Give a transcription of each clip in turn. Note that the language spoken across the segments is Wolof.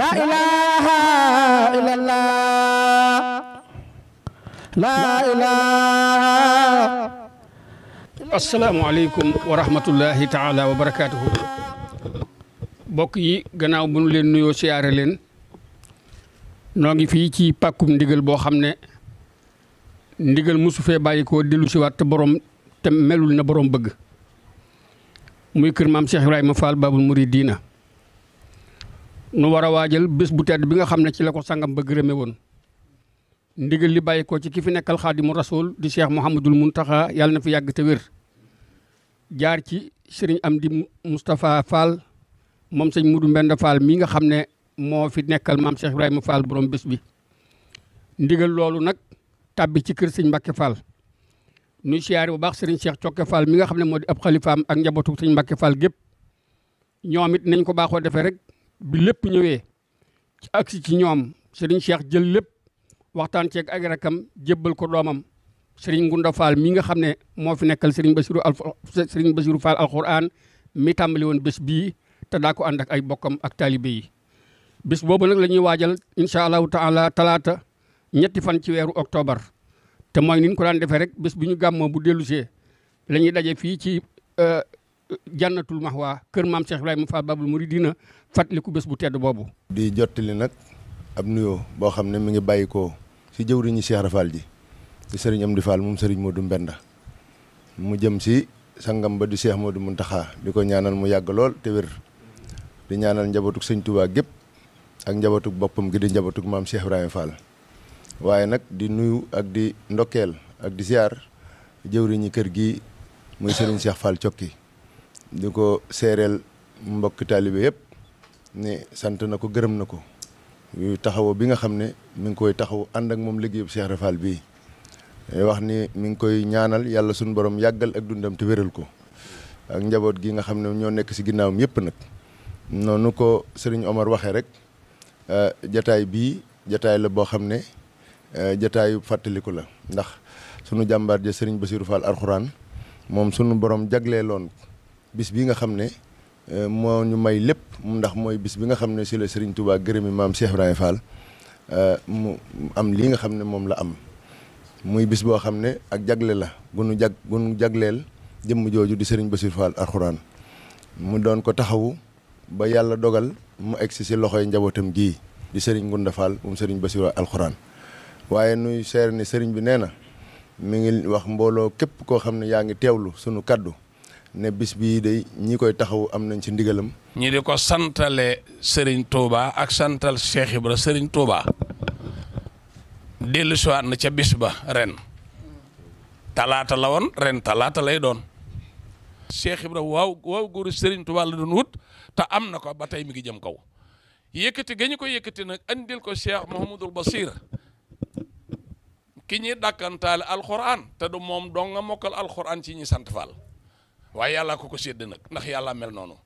لا إله إلا الله لا إله asalaamaaleykum wa rahmatullahi taala wa barakaatuhu mbokk yi gannaaw bu nu leen nuyoo siyaare leen noo ngi fii ci pàkkum ndigal boo xam ne ndigal mosu fee bàyyi koo dellu si waat te borom te melul na borom bëgg muy kër maam Cheikh Ibrahima Fall Babul Muridiina nu war a waajal bés bu tedd bi nga xam ne ci la ko sangam ba gërëme woon ndigal li bàyyi ko ci ki fi nekkal xaadimu rasul di seex cheikh mun Mountakha yàlla na fi yàgg te wér jaar ci sëriñ Amdi Moustapha Fall moom sëñ Mudu mbenn Fall mii nga xam ne moo fi nekkal maam Cheikh Ibrahima Fall borom bés bi ndigal loolu nag tàbbi ci kër sëñ Mbacke Fall nuy siyaare bu baax sëriñ Cheikh Cokke Fall mi nga xam ne moo di ab xalifaam ak njabootu sëñ Mbacke Fall gépp ñoom it nañ ko baaxoo defee rek. bi lépp ñëwee ci agsi ci ñoom sëriñ Cheikh jël lépp waxtaan ceeg ak rakam jébbal ko doomam sëriñ Ngunda Fall mi nga xam ne moo fi nekkal sëriñ Basiru al sëriñ Basiru Fall alxuraan mi tàmbali woon bés bii te daa ko ànd ak ay bokkam ak taalibe yi bés boobu nag lañuy ñuy waajal incha allahu taala talaata ñetti fan ci weeru octobre te mooy ni ñu ko daan defee rek bés bu ñu gàmmoo bu dellusee lañuy daje fii ci euh, jannatul mahwa kër maam mu Ibrahima Fall Babul Muridina ku bés bu tedd boobu. di jottali nag ab nuyoo boo xam ne mu ngi bàyyi ko si jëwriñu Cheikh Rafal ji di sëriñ Amdi Fall moom sëriñ Modou Mbenda mu jëm si sangam ba di Cheikh Modou Mountakha di ko ñaanal mu yàgg lool te wér di ñaanal njabootuk sëñ Touba gépp ak njabootuk boppam gi di njabootuk maam Cheikh Ibrahima Fall waaye nag di nuyu ak di ndokkeel ak di ziar jëwriñu kër gi mu sëriñ Cheikh Fall Cokki. di ko seereel mbokki taalibe yëpp ne sant na ko gërëm na ko yu taxaw bi nga xam ne mi ngi koy taxaw ànd ak moom liggéeyub Cheikh Rafal bii wax ni mi ngi koy ñaanal yàlla suñu borom yàggal ak dundam te wéral ko ak njaboot gi nga xam ne ñoo nekk si ginnaawam yëpp nag noonu ko sëriñ Omar waxee rek eh, jataay bii jataay la boo xam ne eh, jataayu fàttaliku la ndax sunu jàmbaar ja sëriñ Bassirou Fall Alxuraan moom sunu borom jaglee loon bis bi nga xamne euh, mo ñu may lepp ndax moy bis bi nga xamne ci le Serigne Touba gërëmi maam Cheikh ibrahim Fall euh am li nga xamne mom la am muy bis bo xamne ak jagle la gunu jag gunu jagleel jëm joju di Serigne Bassirou Fall alxuraan mu doon ko taxawu ba yalla dogal mu egsi ci loxoy njabotam gi di Serigne Ngunda Fall mu Serigne basir alxuraan waye nuy seer ni Serigne bi neena mi ngi wax mbolo kep ko xamne yaangi tewlu sunu kaddu. ne bis bii day ñi koy taxaw am nañ ci ndigalam. ñi di ko santale sëriñ Touba ak santal Cheikh Ibra Serigne Touba dellusiwaat na ca bis ba ren talaata la woon ren talaata lay doon. Cheikh Ibra waaw waaw góoru Serigne Touba la doon wut te am na ko ba tey mi ngi jëm kaw yëkkati ga ñu ko yëkkati nag andil ko Cheikh Mouhamadul Basir. ki ñuy dàkkantaale alxuraan te du moom dong nga mokkal alxuraan ci ñi sant Fall waaye yàlla ko ko sédd nag ndax yàlla mel noonu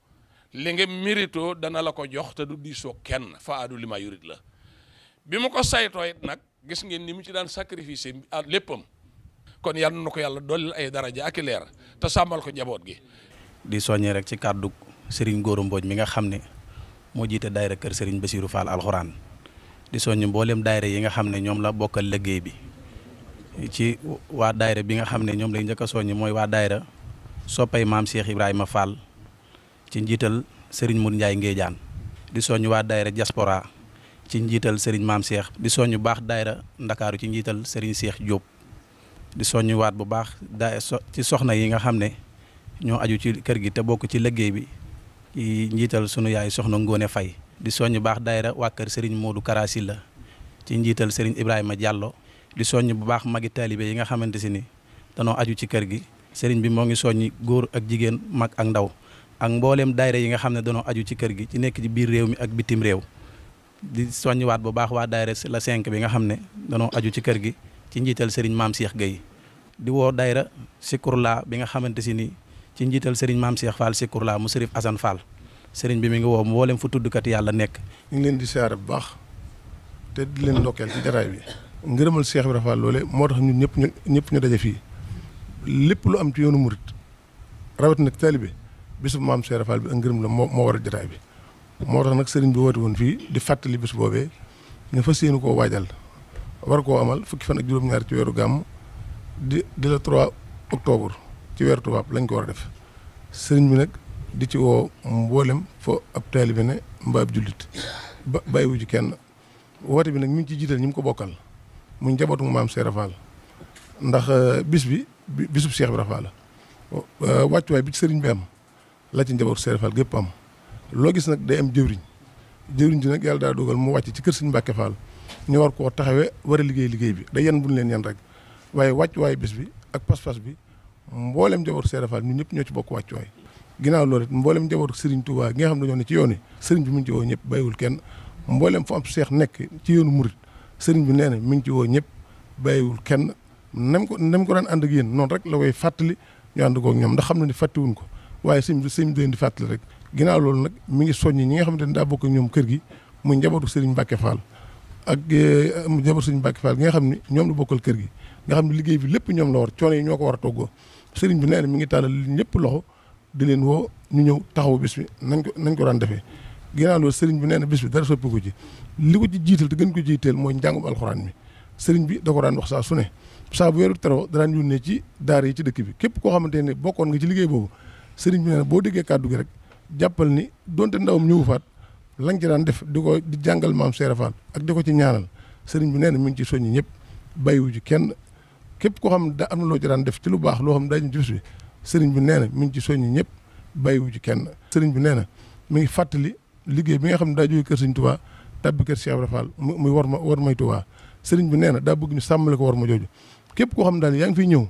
li nga mérito dana la ko jox te du diisoo kenn fa adu li yurit la bi mu ko saytoo nag gis ngeen ni mu ci daan sacrifice ah, léppam kon yal na ko yàlla doolil ay daraja ak i leer te sàmmal ko jaboot gi. di soññee rek ci kàddu Serigne Gora Mbodj mi nga xam ne moo jiite daayira kër Serigne Bassirou Fall alxuraan di soññ mboolem daayira yi nga xam ne ñoom la bokkal liggéey bi ci waa daayira bi nga xam ne ñoom lay njëkk a soññ mooy waa daayira soppay mam Cheikh Ibrahima Fall ci njital Serigne Mour Ndiaye ngeedian di soñu wa daaira diaspora ci njital Serigne mam Cheikh di soñu bax daaira daayira ci njital Serigne Cheikh Diop di soñu wat bu bax daa ci soxna yi nga xamne ne aju ci kër gi te bokk ci liggéey bi ci njital sunu yaay soxna Ngone fay di soñu bax daaira wa kër Serigne Modou Karasi la ci njital Serigne Ibrahima Diallo di soñu bu bax magi talibé yi nga xamanteni si aju ci kër gi sëriñ bi moo ngi soññi góor ak jigéen mag ak ndaw ak mbooleem daayira yi nga xam ne danoo aju ci kër gi ci nekk ci biir réew mi ak bitim réew di soññiwaat bu baax waa daayira la cinq bi nga xam ne danoo aju ci kër gi ci njiital sëriñ maam Cheikh Gueye di woo daayira Sikurla bi nga xamante si ni ci njiital sëriñ maam Cheikh Fall Sikurla mu sërif Assane Fall sëriñ bi mu ngi woo mboolem fu tuddkat yàlla nekk. ñu ngi leen di siyaare bu baax te di leen ndokkeel ci bi. ngërëmal Cheikh Ibrahima Fall loole moo tax ñun ñëpp ñu ñëpp ñu daje fii lépp lu am ci yoonu murit rawatina nag taalibe bis bu maam Cheikh Fall bi ak ngërëm la moo moo war a jotaay bi moo tax nag sëriñ bi woote woon fii di fàttali bis boobee ñu fas yéene koo waajal war koo amal fukki fan ak juróom-ñaar ci weeru gàmm di di la 3 octobre ci weeru tubaab lañ ko war a def sëriñ bi nag di ci woo mboolem fo ab taalibe ne mbaa ab jullit ba bàyyiwu ci kenn woote bi nag mi ngi ci jiital ñi mu ko bokkal mu njabootu maam Cheikh Fall ndax euh, bis bi. bisub Cheikh Ibra Fall la euh, wàccuwaay bi ci sëriñ bi am la ci njabootu Cheikh Ibra gépp am loo gis nag day am jëwriñ jëwriñ ji nag yàlla daa dogal mu wàcc ci kër sëriñ Mbàkke Fall ñu war koo taxawee war a liggéey liggéey bi day yan buñ leen yan rek waaye wàccuwaay bis bi ak pas-pas bi mboolem njabootu Cheikh Ibra Fall ñun ñëpp ñoo ci bokk wàccuwaay ginnaaw loolu it mboolem njabootu sëriñ Touba gi nga xam ne ñoo ne ci yoon yi sëriñ bi mu ngi ci woo ñëpp bàyyiwul kenn mboolem fu seex nekk ci yoonu murit sëriñ bi nee na ñëpp nem ko nem ko daan ànd ak yéen noonu rek la koy fàttali ñu ànd koog ñoom ndax xam na ni fàttiwuñ ko waaye sëñ bi sëñ bi di fàttali rek ginnaaw loolu nag mi ngi soññi ñi nga xamante ne daa bokk ñoom kër gi muy njabootu sëriñ Mbacke Fall ak eh, eh, njabootu sëriñ Mbacke Fall gi nga xam ne ñoom la bokkal kër gi nga xam liggéey bi lépp ñoom la war coono yi ñoo ko war a toggoo sëriñ bi nee na mi ngi tàllal ñëpp loxo di leen woo ñu ñëw taxawu bis bi nañ ko nañ ko daan defee ginnaaw loolu sëriñ bi nee na bis bi dara soppiku ci li ko ci jiital te gën ko jiiteel mooy njàngum alxuraan mi sëriñ bi da ko daan wax saa su ne saa bu weeru teroo daan yónnee ci daar yi ci dëkk bi képp koo xamante ne bokkoon nga ci liggéey boobu sëriñ bi nee na boo déggee kàddu gi rek jàppal ni donte ndawam ñëwu faat lañ ci daan def di ko di jàngal maam Seera Faal ak di ko ci ñaanal sëriñ bi nee na mi ngi ci soññi ñëpp bàyyiwu ci kenn képp koo xam da am na loo def ci lu baax loo xam daañu ci bis bi sëriñ bi nee na mi ngi ci soññi ñëpp bàyyiwu ci kenn sëriñ bi nee na mi ngi fàttali liggéey bi nga xam ne daa jóge kër sëriñ Tuubaa tàbbi kër Cheikh Ibra Fall muy war ma war may Tuubaa sëriñ bi nee na daa bëgg ñu sàmmale ko war ma jooju képp koo xam ne daal yaa ngi fiy ñëw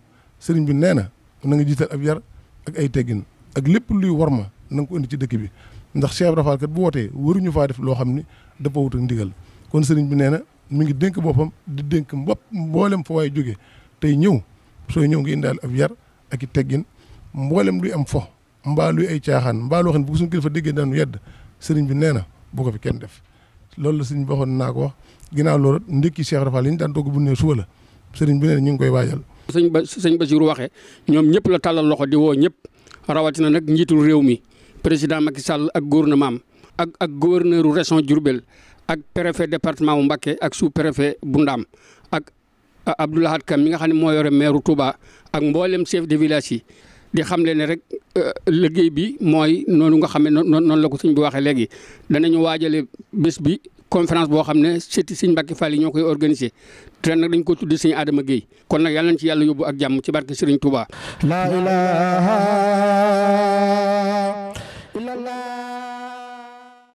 sëriñ bi neena na na nga jiital ab yar ak ay teggin ak lépp luy war ma na ko indi ci dëkk bi ndax Cheikh Ibra Fall kat bu wootee waruñu faa def loo xam ni dafa wut ak ndigal kon sëriñ bi nee na mi ngi dénk boppam di dénk mbopp mboolem fa waay jógee tey ñëw sooy ñëw nga indaal ab yar ak i teggin mboolem luy am fo mbaa luy ay caaxaan mbaa loo xam ne bu suñu fa déggee daanu yedd sëriñ bi nee na bu fi kenn def loolu la sëriñ bi waxoon naa ko wax ginnaaw loolu ndékki Cheikh Rafal yi ñu daan togg bu ne suba la sëriñ bi ne ñu ngi koy waajal. sëñ ba sëñ Basiru waxee ñoom ñëpp la tàllal loxo di woo ñëpp rawatina nag njiitul réew mi président Macky Sall ak gouvernement ak ak gouverneur région Diourbel ak préfet département bu Mbacké ak sous préfet bu Ndaam ak Abdoulahad Kam mi nga xam ne moo yore maire Touba ak mboolem chef de village yi. di xam le ne rek euh, liggéey bi mooy noonu nga xam ne noonu la ko sëñ bi waxee léegi danañu waajale bés bi conférence boo xam ne seeti sëñ Mbàkke Fall yi ñoo koy organisé te nag dañ ko tuddi sëñ Adama Guèye kon nag yàlla nañ ci yàlla yóbbu ak jàmm ci barke Serigne Touba. la ilaha